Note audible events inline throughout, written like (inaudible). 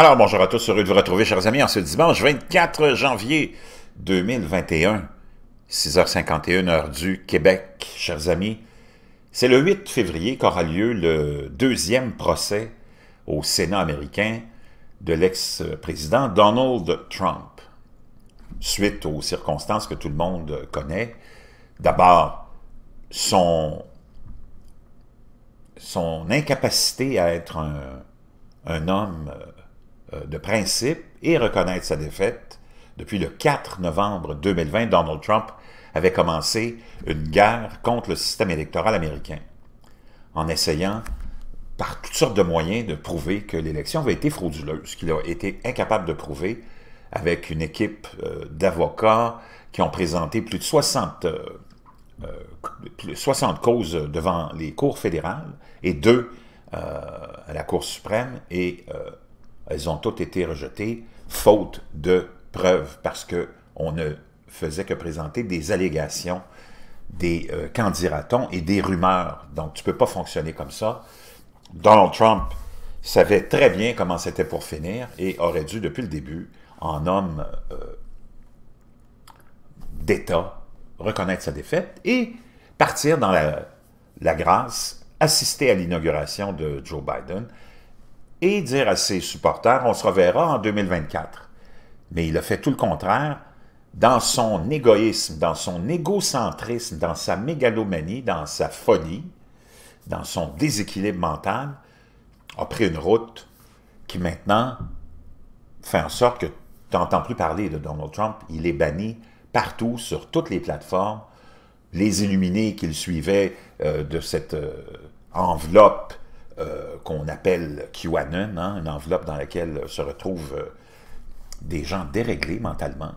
Alors, bonjour à tous, heureux de vous retrouver, chers amis, en ce dimanche 24 janvier 2021, 6h51, heure du Québec, chers amis. C'est le 8 février qu'aura lieu le deuxième procès au Sénat américain de l'ex-président Donald Trump, suite aux circonstances que tout le monde connaît. D'abord, son, son incapacité à être un, un homme euh, euh, de principe et reconnaître sa défaite, depuis le 4 novembre 2020, Donald Trump avait commencé une guerre contre le système électoral américain, en essayant par toutes sortes de moyens de prouver que l'élection avait été frauduleuse, qu'il a été incapable de prouver avec une équipe euh, d'avocats qui ont présenté plus de 60, 60 euh, causes devant les cours fédérales et deux à la Cour suprême et elles ont toutes été rejetées, faute de preuves, parce qu'on ne faisait que présenter des allégations, des euh, dira-t-on » et des rumeurs. Donc, tu ne peux pas fonctionner comme ça. Donald Trump savait très bien comment c'était pour finir et aurait dû, depuis le début, en homme euh, d'État, reconnaître sa défaite et partir dans la grâce, assister à l'inauguration de Joe Biden, et dire à ses supporters, on se reverra en 2024. Mais il a fait tout le contraire. Dans son égoïsme, dans son égocentrisme, dans sa mégalomanie, dans sa folie, dans son déséquilibre mental, a pris une route qui maintenant fait en sorte que tu n'entends plus parler de Donald Trump. Il est banni partout, sur toutes les plateformes. Les illuminés qu'il suivait euh, de cette euh, enveloppe euh, qu'on appelle QAnon, hein, une enveloppe dans laquelle se retrouvent euh, des gens déréglés mentalement,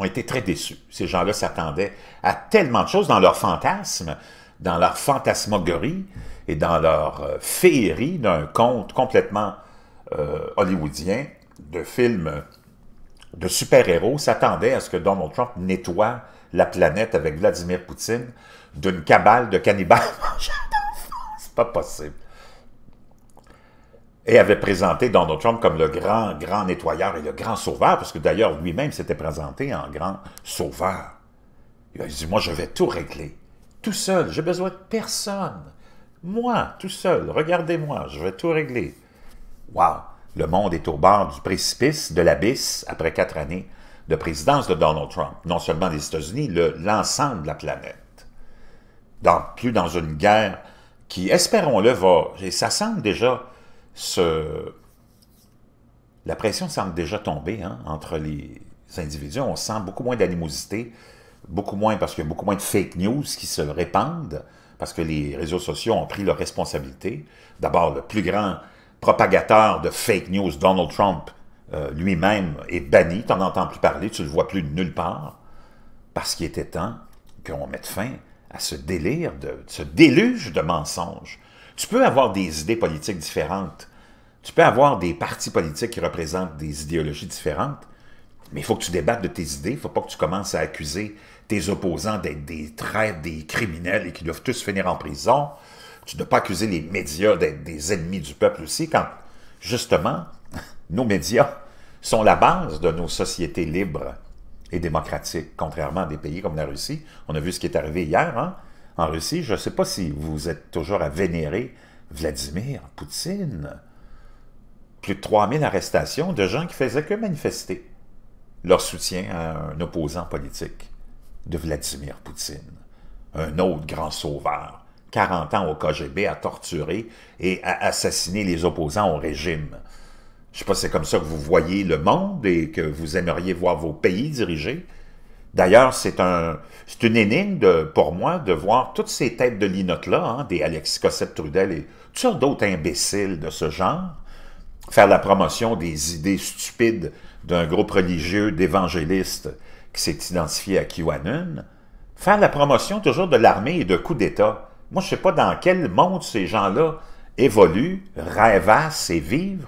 ont été très déçus. Ces gens-là s'attendaient à tellement de choses dans leur fantasme, dans leur fantasmagorie et dans leur euh, féerie d'un conte complètement hollywoodien de films de super-héros s'attendaient à ce que Donald Trump nettoie la planète avec Vladimir Poutine d'une cabale de cannibales (laughs) pas possible. Et avait présenté Donald Trump comme le grand, grand nettoyeur et le grand sauveur, parce que d'ailleurs lui-même s'était présenté en grand sauveur. Il a dit, moi je vais tout régler, tout seul, j'ai besoin de personne. Moi, tout seul, regardez-moi, je vais tout régler. Wow! Le monde est au bord du précipice, de l'abysse, après quatre années de présidence de Donald Trump, non seulement les États-Unis, l'ensemble de la planète. Donc, plus dans une guerre qui, espérons-le, va, et ça semble déjà se... La pression semble déjà tomber hein, entre les individus. On sent beaucoup moins d'animosité, beaucoup moins parce qu'il y a beaucoup moins de fake news qui se répandent, parce que les réseaux sociaux ont pris leurs responsabilités. D'abord, le plus grand propagateur de fake news, Donald Trump, euh, lui-même est banni. Tu n'en entends plus parler, tu ne le vois plus de nulle part, parce qu'il était temps qu'on mette fin à ce délire, de ce déluge de mensonges. Tu peux avoir des idées politiques différentes, tu peux avoir des partis politiques qui représentent des idéologies différentes, mais il faut que tu débattes de tes idées, il ne faut pas que tu commences à accuser tes opposants d'être des traîtres, des criminels et qui doivent tous finir en prison. Tu ne dois pas accuser les médias d'être des ennemis du peuple aussi, quand justement, (laughs) nos médias sont la base de nos sociétés libres et démocratique, contrairement à des pays comme la Russie. On a vu ce qui est arrivé hier hein, en Russie. Je ne sais pas si vous êtes toujours à vénérer Vladimir Poutine. Plus de 3000 arrestations de gens qui faisaient que manifester leur soutien à un opposant politique de Vladimir Poutine, un autre grand sauveur, 40 ans au KGB à torturer et à assassiner les opposants au régime. Je ne sais pas si c'est comme ça que vous voyez le monde et que vous aimeriez voir vos pays dirigés. D'ailleurs, c'est un, une énigme pour moi de voir toutes ces têtes de linotte-là, hein, des Alexis Cossette-Trudel et toutes sortes d'autres imbéciles de ce genre, faire la promotion des idées stupides d'un groupe religieux d'évangélistes qui s'est identifié à QAnon, faire la promotion toujours de l'armée et de coups d'État. Moi, je ne sais pas dans quel monde ces gens-là évoluent, rêvassent et vivent,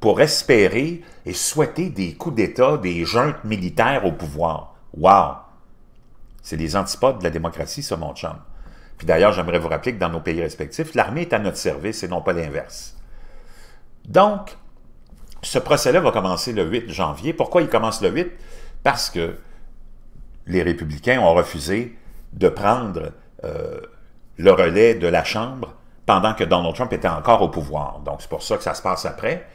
pour espérer et souhaiter des coups d'État, des juntes militaires au pouvoir. Wow! C'est des antipodes de la démocratie, ça, mon chum. Puis d'ailleurs, j'aimerais vous rappeler que dans nos pays respectifs, l'armée est à notre service et non pas l'inverse. Donc, ce procès-là va commencer le 8 janvier. Pourquoi il commence le 8? Parce que les républicains ont refusé de prendre euh, le relais de la Chambre pendant que Donald Trump était encore au pouvoir. Donc, c'est pour ça que ça se passe après.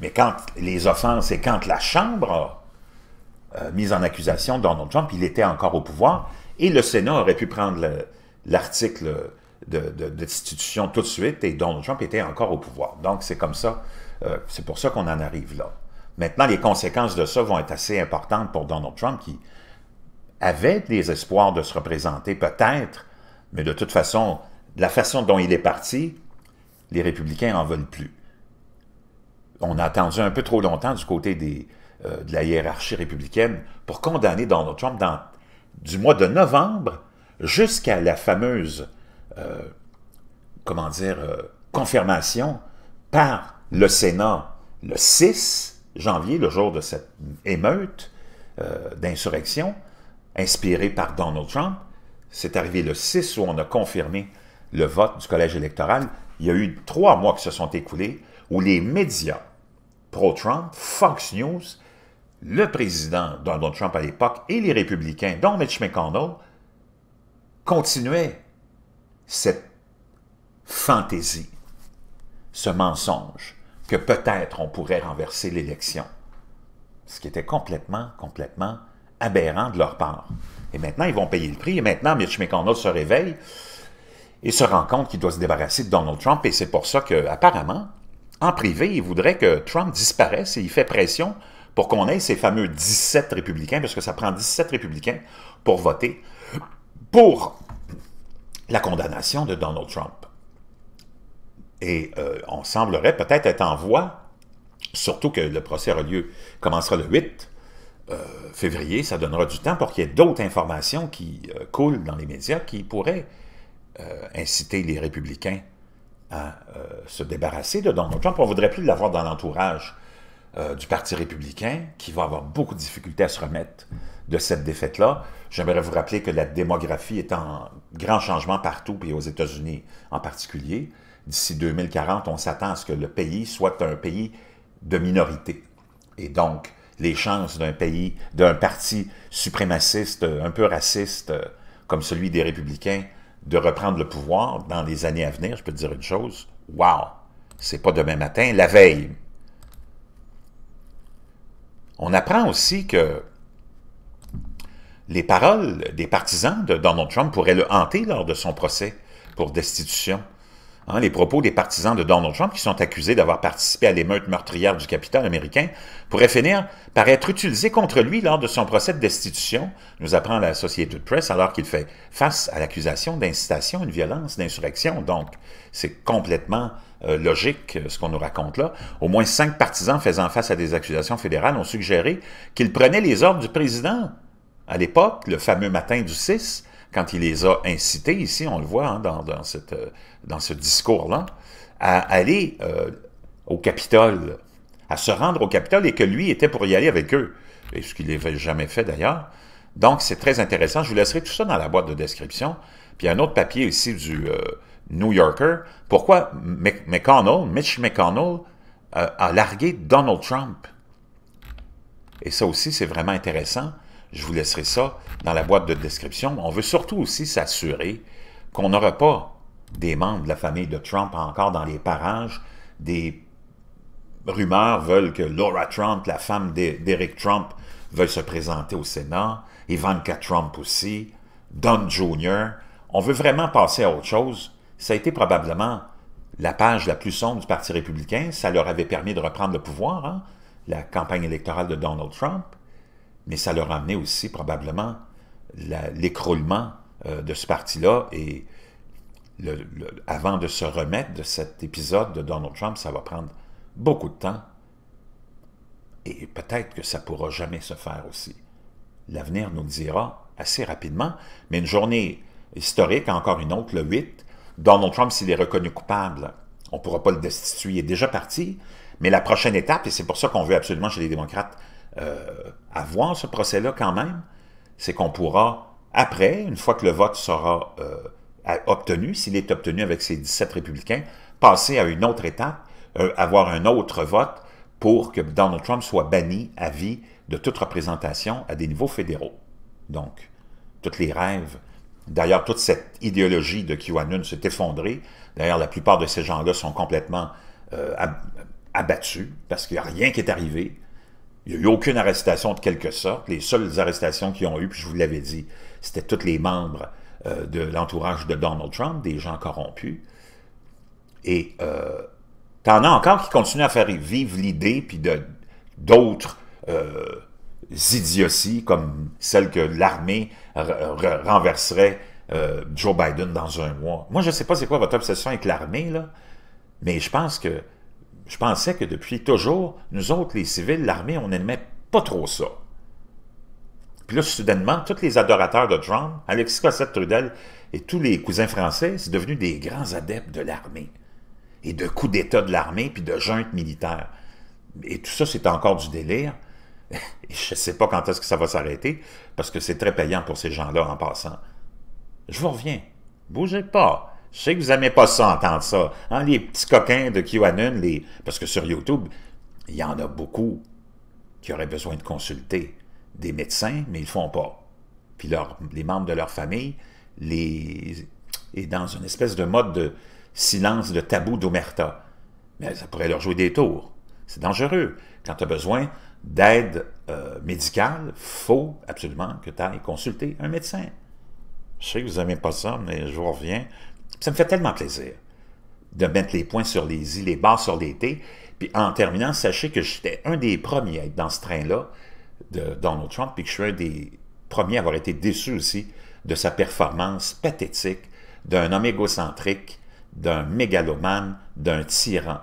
Mais quand les offenses et quand la Chambre a euh, mis en accusation Donald Trump, il était encore au pouvoir et le Sénat aurait pu prendre l'article de, destitution tout de suite et Donald Trump était encore au pouvoir. Donc c'est comme ça, euh, c'est pour ça qu'on en arrive là. Maintenant, les conséquences de ça vont être assez importantes pour Donald Trump qui avait des espoirs de se représenter peut-être, mais de toute façon, de la façon dont il est parti, les républicains en veulent plus on a attendu un peu trop longtemps du côté euh, de la hiérarchie républicaine pour condamner Donald Trump du mois de novembre jusqu'à la fameuse, euh, comment dire, euh, confirmation par le Sénat le 6 janvier, le jour de cette émeute d'insurrection inspirée par Donald Trump. C'est arrivé le 6 où on a confirmé le vote du collège électoral. Il y a eu trois mois qui se sont écoulés où les médias pro-Trump, Fox News, le président Donald Trump à l'époque et les républicains, dont Mitch McConnell, continuaient cette fantaisie, ce mensonge que peut-être on pourrait renverser l'élection. Ce qui était complètement, complètement aberrant de leur part. Et maintenant, ils vont payer le prix. Et maintenant, Mitch McConnell se réveille et se rend compte qu'il doit se débarrasser de Donald Trump. Et c'est pour ça que, apparemment, en privé, il voudrait que Trump disparaisse et il fait pression pour qu'on ait ces fameux 17 républicains, parce que ça prend 17 républicains pour voter pour la condamnation de Donald Trump. Et euh, on semblerait peut-être être en voie, surtout que le procès aura lieu, commencera le 8 euh, février, ça donnera du temps pour qu'il y ait d'autres informations qui euh, coulent dans les médias qui pourraient inciter les républicains à euh, se débarrasser de Donald Trump. On ne voudrait plus l'avoir dans l'entourage euh, du Parti républicain, qui va avoir beaucoup de difficultés à se remettre de cette défaite-là. J'aimerais vous rappeler que la démographie est en grand changement partout, et aux États-Unis en particulier. D'ici 2040, on s'attend à ce que le pays soit un pays de minorité. Et donc, les chances d'un pays, d'un parti suprémaciste, un peu raciste, comme celui des républicains, de reprendre le pouvoir dans les années à venir, je peux te dire une chose, wow, c'est pas demain matin, la veille. On apprend aussi que les paroles des partisans de Donald Trump pourraient le hanter lors de son procès pour destitution. Hein, les propos des partisans de Donald Trump, qui sont accusés d'avoir participé à l'émeute meurtrière du capital américain, pourraient finir par être utilisés contre lui lors de son procès de destitution, nous apprend la société de presse alors qu'il fait face à l'accusation d'incitation à une violence, d'insurrection. Donc, c'est complètement euh, logique euh, ce qu'on nous raconte là. Au moins cinq partisans faisant face à des accusations fédérales ont suggéré qu'il prenait les ordres du président à l'époque, le fameux matin du 6, quand il les a incités, ici on le voit hein, dans, cette, euh, dans ce discours-là, à aller euh, au Capitole, à se rendre au Capitole et que lui était pour y aller avec eux, et ce qu'il n'avait jamais fait d'ailleurs. Donc c'est très intéressant, je vous laisserai tout ça dans la boîte de description. Puis un autre papier ici du euh, New Yorker, pourquoi McConnell, Mitch McConnell, a largué Donald Trump. Et ça aussi, c'est vraiment intéressant. Je vous laisserai ça dans la boîte de description. On veut surtout aussi s'assurer qu'on n'aura pas des membres de la famille de Trump encore dans les parages. Des rumeurs veulent que Laura Trump, la femme d'Eric Trump, veuille se présenter au Sénat. Ivanka Trump aussi. Don Jr. On veut vraiment passer à autre chose. Ça a été probablement la page la plus sombre du Parti républicain. Ça leur avait permis de reprendre le pouvoir, hein, la campagne électorale de Donald Trump mais ça leur amené aussi probablement l'écroulement euh, de ce parti-là. Et avant de se remettre de cet épisode de Donald Trump, ça va prendre beaucoup de temps. Et peut-être que ça ne pourra jamais se faire aussi. L'avenir nous le dira assez rapidement, mais une journée historique, encore une autre, le 8, Donald Trump, s'il est reconnu coupable, on ne pourra pas le destituer, il est déjà parti, mais la prochaine étape, et c'est pour ça qu'on veut absolument chez les démocrates avoir euh, ce procès-là quand même, c'est qu'on pourra, après, une fois que le vote sera euh, obtenu, s'il est obtenu avec ces 17 républicains, passer à une autre étape, euh, avoir un autre vote pour que Donald Trump soit banni à vie de toute représentation à des niveaux fédéraux. Donc, tous les rêves. D'ailleurs, toute cette idéologie de QAnon s'est effondrée. D'ailleurs, la plupart de ces gens-là sont complètement abattus parce qu'il n'y a rien qui est arrivé. Il n'y a eu aucune arrestation de quelque sorte. Les seules arrestations qui ont eu, puis je vous l'avais dit, c'était tous les membres euh, de l'entourage de Donald Trump, des gens corrompus. Et euh, t'en as encore qui continuent à faire vivre l'idée, puis d'autres euh, idioties, comme celle que l'armée renverserait Joe Biden dans un mois. Moi, je ne sais pas c'est quoi votre obsession avec l'armée, là, mais je pense que je pensais que depuis toujours, nous autres, les civils, l'armée, on n'aimait pas trop ça. Puis là, soudainement, tous les adorateurs de Trump, Alexis Cossette-Trudel et tous les cousins français, c'est devenu des grands adeptes de l'armée et de coups d'État de l'armée puis de junte militaires. Et tout ça, c'est encore du délire. (laughs) je ne sais pas quand est-ce que ça va s'arrêter, parce que c'est très payant pour ces gens-là en passant. Je vous reviens. Bougez pas. Je sais que vous n'aimez pas ça, entendre ça. Hein, les petits coquins de QAnon, les... parce que sur YouTube, il y en a beaucoup qui auraient besoin de consulter des médecins, mais ils ne font pas. Puis les membres de leur famille les, est dans une espèce de mode de silence, de tabou, d'omerta. Mais ça pourrait leur jouer des tours. C'est dangereux. Quand tu as besoin d'aide médicale, euh, médicale, faut absolument que tu ailles consulter un médecin. Je sais que vous n'aimez pas ça, mais je vous reviens ça me fait tellement plaisir de mettre les points sur les i, les barres sur les t. Puis en terminant, sachez que j'étais un des premiers à être dans ce train-là de Donald Trump, puis que je suis un des premiers à avoir été déçu aussi de sa performance pathétique, d'un homme égocentrique, d'un mégalomane, d'un tyran,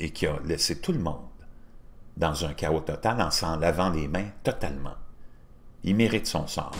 et qui a laissé tout le monde dans un chaos total en s'en lavant les mains totalement. Il mérite son sort.